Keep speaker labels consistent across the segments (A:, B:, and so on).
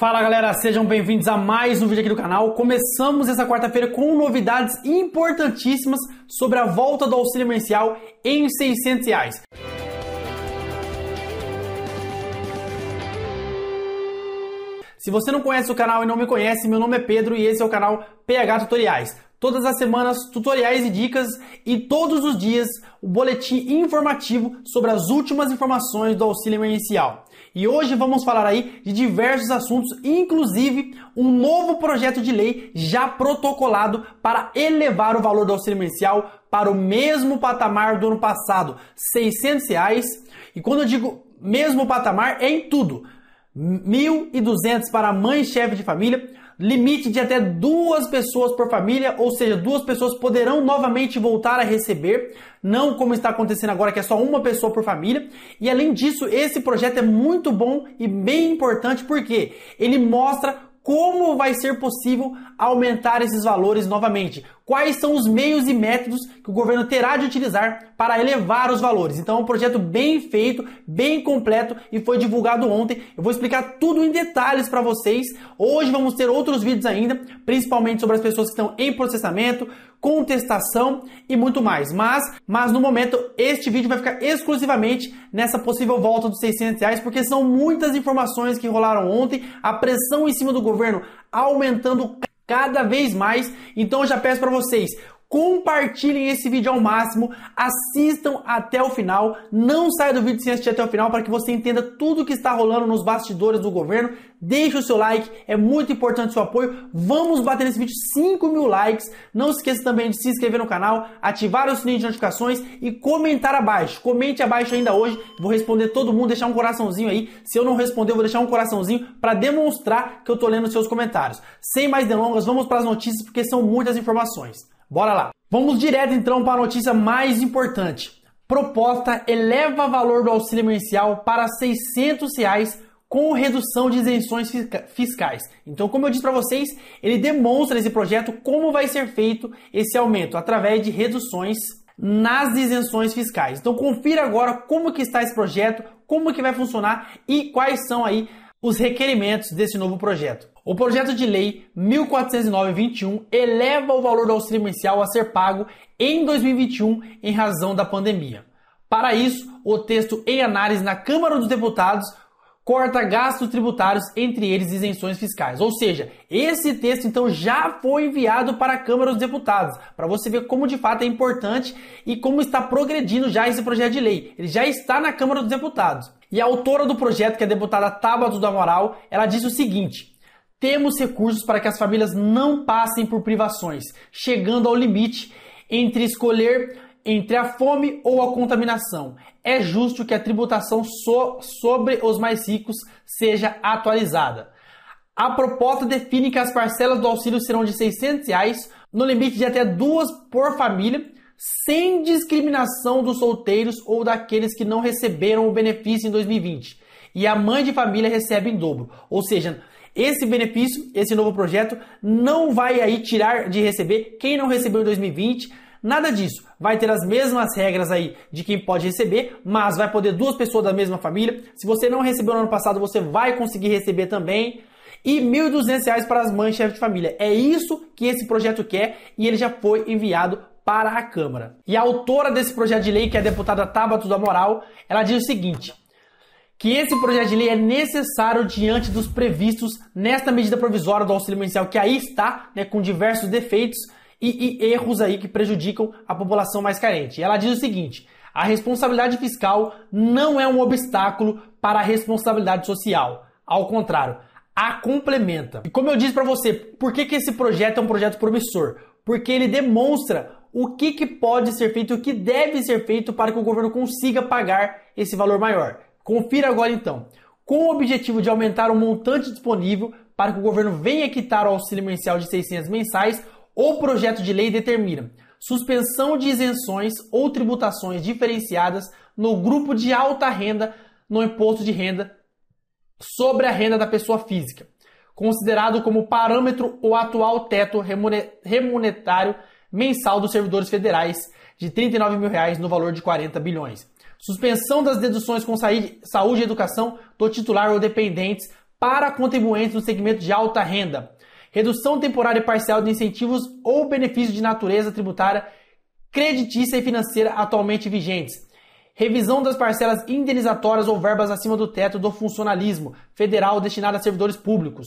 A: Fala galera, sejam bem-vindos a mais um vídeo aqui do canal. Começamos essa quarta-feira com novidades importantíssimas sobre a volta do auxílio emergencial em 600 reais. Se você não conhece o canal e não me conhece, meu nome é Pedro e esse é o canal PH Tutoriais. Todas as semanas, tutoriais e dicas e todos os dias o boletim informativo sobre as últimas informações do auxílio emergencial. E hoje vamos falar aí de diversos assuntos, inclusive um novo projeto de lei já protocolado para elevar o valor do auxílio emergencial para o mesmo patamar do ano passado, R$ 600. Reais. E quando eu digo mesmo patamar, é em tudo. 1.200 para mãe chefe de família, limite de até duas pessoas por família, ou seja, duas pessoas poderão novamente voltar a receber, não como está acontecendo agora, que é só uma pessoa por família. E além disso, esse projeto é muito bom e bem importante porque ele mostra como vai ser possível aumentar esses valores novamente, quais são os meios e métodos que o governo terá de utilizar para elevar os valores. Então é um projeto bem feito, bem completo e foi divulgado ontem. Eu vou explicar tudo em detalhes para vocês. Hoje vamos ter outros vídeos ainda, principalmente sobre as pessoas que estão em processamento, contestação e muito mais. Mas, mas no momento, este vídeo vai ficar exclusivamente nessa possível volta dos 600 reais, porque são muitas informações que rolaram ontem, a pressão em cima do governo aumentando cada vez mais. Então eu já peço para vocês, compartilhem esse vídeo ao máximo, assistam até o final, não saia do vídeo sem assistir até o final para que você entenda tudo o que está rolando nos bastidores do governo. Deixe o seu like, é muito importante o seu apoio. Vamos bater nesse vídeo 5 mil likes. Não se esqueça também de se inscrever no canal, ativar o sininho de notificações e comentar abaixo. Comente abaixo ainda hoje, vou responder todo mundo, deixar um coraçãozinho aí. Se eu não responder, eu vou deixar um coraçãozinho para demonstrar que eu estou lendo seus comentários. Sem mais delongas, vamos para as notícias porque são muitas informações. Bora lá. Vamos direto então para a notícia mais importante. Proposta eleva valor do auxílio emergencial para R$ 600 reais com redução de isenções fiscais. Então, como eu disse para vocês, ele demonstra esse projeto como vai ser feito esse aumento através de reduções nas isenções fiscais. Então, confira agora como que está esse projeto, como que vai funcionar e quais são aí os requerimentos desse novo projeto. O projeto de lei 1409-21 eleva o valor do auxílio emercial a ser pago em 2021 em razão da pandemia. Para isso, o texto em análise na Câmara dos Deputados corta gastos tributários, entre eles isenções fiscais. Ou seja, esse texto então já foi enviado para a Câmara dos Deputados, para você ver como de fato é importante e como está progredindo já esse projeto de lei. Ele já está na Câmara dos Deputados. E a autora do projeto, que é a deputada Tabata do Amaral, ela disse o seguinte: temos recursos para que as famílias não passem por privações, chegando ao limite entre escolher entre a fome ou a contaminação. É justo que a tributação so sobre os mais ricos seja atualizada. A proposta define que as parcelas do auxílio serão de R$ 600, reais, no limite de até duas por família, sem discriminação dos solteiros ou daqueles que não receberam o benefício em 2020 e a mãe de família recebe em dobro. Ou seja, esse benefício, esse novo projeto, não vai aí tirar de receber quem não recebeu em 2020. Nada disso. Vai ter as mesmas regras aí de quem pode receber, mas vai poder duas pessoas da mesma família. Se você não recebeu no ano passado, você vai conseguir receber também. E R$ 1.200 para as mães chefe de família. É isso que esse projeto quer e ele já foi enviado para a Câmara. E a autora desse projeto de lei, que é a deputada Tabata da Moral, ela diz o seguinte: que esse projeto de lei é necessário diante dos previstos nesta medida provisória do auxílio emergencial que aí está, né, com diversos defeitos e, e erros aí que prejudicam a população mais carente. Ela diz o seguinte: a responsabilidade fiscal não é um obstáculo para a responsabilidade social. Ao contrário, a complementa. E como eu disse para você, por que, que esse projeto é um projeto promissor? Porque ele demonstra o que, que pode ser feito e o que deve ser feito para que o governo consiga pagar esse valor maior. Confira agora então. Com o objetivo de aumentar o montante disponível para que o governo venha quitar o auxílio mensal de 600 mensais, o projeto de lei determina suspensão de isenções ou tributações diferenciadas no grupo de alta renda no imposto de renda sobre a renda da pessoa física, considerado como parâmetro o atual teto remunetário mensal dos servidores federais de R$ 39 mil reais no valor de 40 bilhões. Suspensão das deduções com saúde e educação do titular ou dependentes para contribuintes no segmento de alta renda. Redução temporária e parcial de incentivos ou benefícios de natureza tributária, creditícia e financeira atualmente vigentes. Revisão das parcelas indenizatórias ou verbas acima do teto do funcionalismo federal destinado a servidores públicos.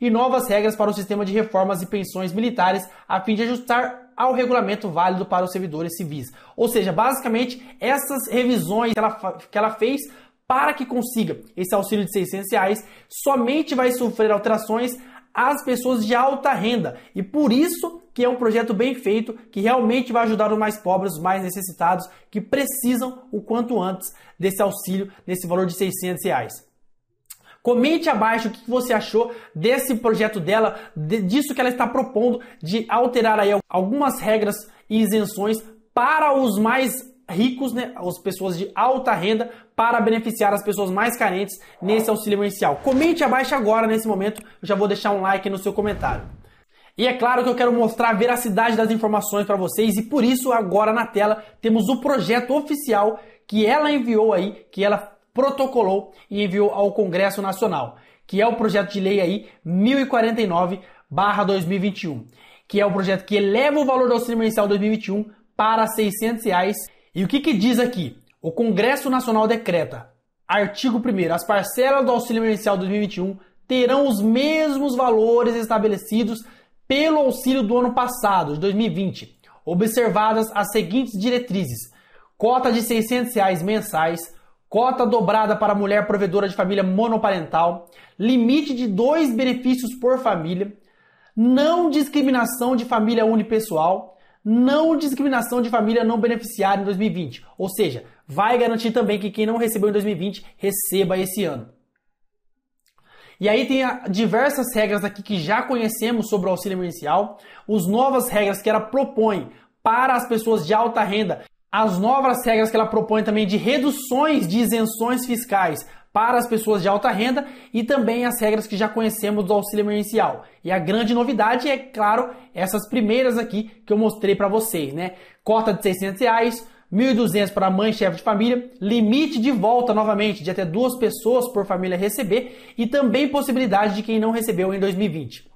A: E novas regras para o sistema de reformas e pensões militares a fim de ajustar ao regulamento válido para os servidores civis. Ou seja, basicamente, essas revisões que ela, que ela fez para que consiga esse auxílio de 600 reais, somente vai sofrer alterações as pessoas de alta renda. E por isso que é um projeto bem feito, que realmente vai ajudar os mais pobres, os mais necessitados, que precisam o quanto antes desse auxílio, desse valor de 600 reais. Comente abaixo o que você achou desse projeto dela, disso que ela está propondo de alterar aí algumas regras e isenções para os mais ricos, né, as pessoas de alta renda, para beneficiar as pessoas mais carentes nesse auxílio emergencial. Comente abaixo agora nesse momento, eu já vou deixar um like no seu comentário. E é claro que eu quero mostrar a veracidade das informações para vocês e por isso agora na tela temos o projeto oficial que ela enviou aí, que ela protocolou e enviou ao Congresso Nacional, que é o projeto de lei aí 1049/2021, que é o projeto que eleva o valor do auxílio emergencial 2021 para R$ 600. Reais. E o que, que diz aqui? O Congresso Nacional decreta, artigo 1 as parcelas do auxílio emergencial 2021 terão os mesmos valores estabelecidos pelo auxílio do ano passado, de 2020, observadas as seguintes diretrizes: cota de R$ 600 reais mensais, cota dobrada para mulher provedora de família monoparental, limite de dois benefícios por família, não discriminação de família unipessoal, não discriminação de família não beneficiária em 2020. Ou seja, vai garantir também que quem não recebeu em 2020 receba esse ano. E aí tem diversas regras aqui que já conhecemos sobre o auxílio emergencial, os novas regras que ela propõe para as pessoas de alta renda as novas regras que ela propõe também de reduções de isenções fiscais para as pessoas de alta renda e também as regras que já conhecemos do auxílio emergencial. E a grande novidade é, claro, essas primeiras aqui que eu mostrei para vocês, né? Cota de 600 reais, 1.200 para mãe e chefe de família, limite de volta novamente de até duas pessoas por família receber e também possibilidade de quem não recebeu em 2020.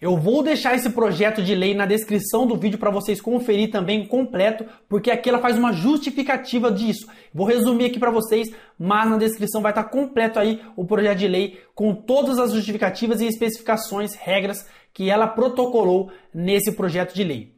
A: Eu vou deixar esse projeto de lei na descrição do vídeo para vocês conferir também completo, porque aqui ela faz uma justificativa disso. Vou resumir aqui para vocês, mas na descrição vai estar tá completo aí o projeto de lei com todas as justificativas e especificações, regras que ela protocolou nesse projeto de lei.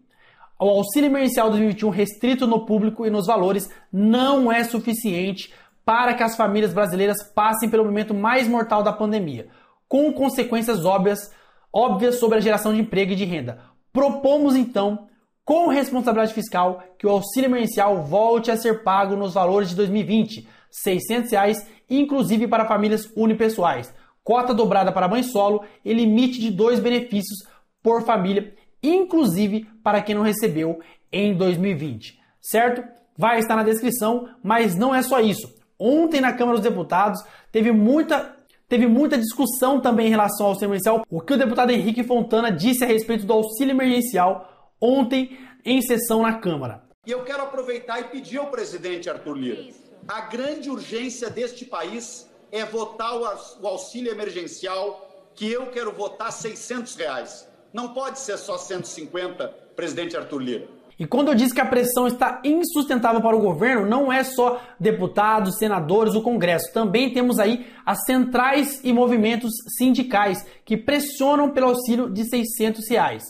A: O auxílio emergencial 2021 restrito no público e nos valores não é suficiente para que as famílias brasileiras passem pelo momento mais mortal da pandemia, com consequências óbvias óbvias sobre a geração de emprego e de renda. Propomos então, com responsabilidade fiscal, que o auxílio emergencial volte a ser pago nos valores de 2020, R$ 600, reais, inclusive para famílias unipessoais, cota dobrada para mãe solo e limite de dois benefícios por família, inclusive para quem não recebeu em 2020, certo? Vai estar na descrição, mas não é só isso. Ontem na Câmara dos Deputados teve muita Teve muita discussão também em relação ao auxílio emergencial, o que o deputado Henrique Fontana disse a respeito do auxílio emergencial ontem em sessão na Câmara. E eu quero aproveitar e pedir ao presidente Arthur Lira: a grande urgência deste país é votar o auxílio emergencial, que eu quero votar 600 reais. Não pode ser só 150, presidente Arthur Lira. E quando eu disse que a pressão está insustentável para o governo, não é só deputados, senadores, o Congresso. Também temos aí as centrais e movimentos sindicais que pressionam pelo auxílio de 600 reais.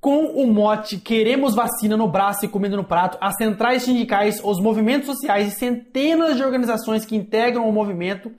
A: Com o mote Queremos vacina no braço e comida no prato, as centrais sindicais, os movimentos sociais e centenas de organizações que integram o movimento,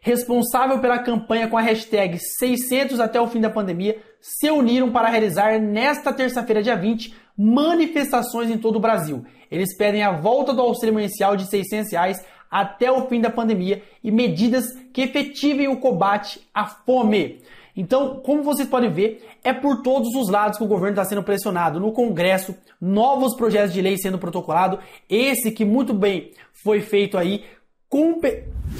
A: responsável pela campanha com a hashtag 600 até o fim da pandemia, se uniram para realizar nesta terça-feira, dia 20, manifestações em todo o Brasil. Eles pedem a volta do auxílio emergencial de R$ 600 reais até o fim da pandemia e medidas que efetivem o combate à fome. Então, como vocês podem ver, é por todos os lados que o governo está sendo pressionado. No Congresso, novos projetos de lei sendo protocolados. Esse que muito bem foi feito aí,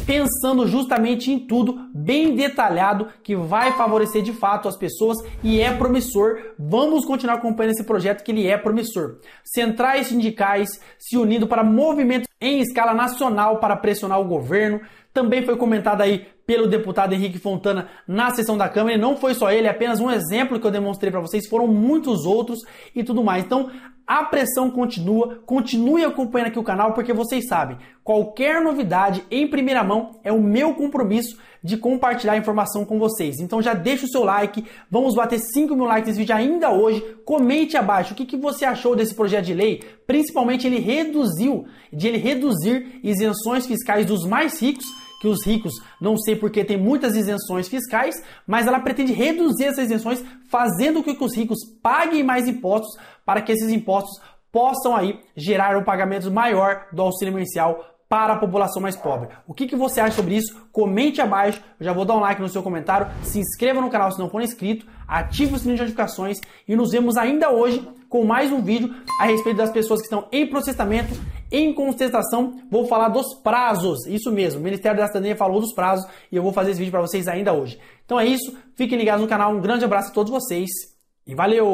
A: pensando justamente em tudo, bem detalhado, que vai favorecer de fato as pessoas e é promissor. Vamos continuar acompanhando esse projeto que ele é promissor. Centrais sindicais se unindo para movimentos em escala nacional para pressionar o governo. Também foi comentado aí pelo deputado Henrique Fontana na sessão da Câmara. E não foi só ele, é apenas um exemplo que eu demonstrei para vocês, foram muitos outros e tudo mais. Então, a pressão continua, continue acompanhando aqui o canal, porque vocês sabem, qualquer novidade em primeira mão é o meu compromisso de compartilhar a informação com vocês. Então já deixa o seu like, vamos bater 5 mil likes nesse vídeo ainda hoje. Comente abaixo o que, que você achou desse projeto de lei, principalmente ele reduziu, de ele reduzir isenções fiscais dos mais ricos que os ricos, não sei porque, tem muitas isenções fiscais, mas ela pretende reduzir essas isenções, fazendo com que os ricos paguem mais impostos para que esses impostos possam aí gerar um pagamento maior do auxílio emergencial para a população mais pobre. O que, que você acha sobre isso? Comente abaixo, eu já vou dar um like no seu comentário, se inscreva no canal se não for inscrito, ative o sininho de notificações e nos vemos ainda hoje com mais um vídeo a respeito das pessoas que estão em processamento, em contestação. Vou falar dos prazos, isso mesmo, o Ministério da Cidadania falou dos prazos e eu vou fazer esse vídeo para vocês ainda hoje. Então é isso, fiquem ligados no canal, um grande abraço a todos vocês e valeu!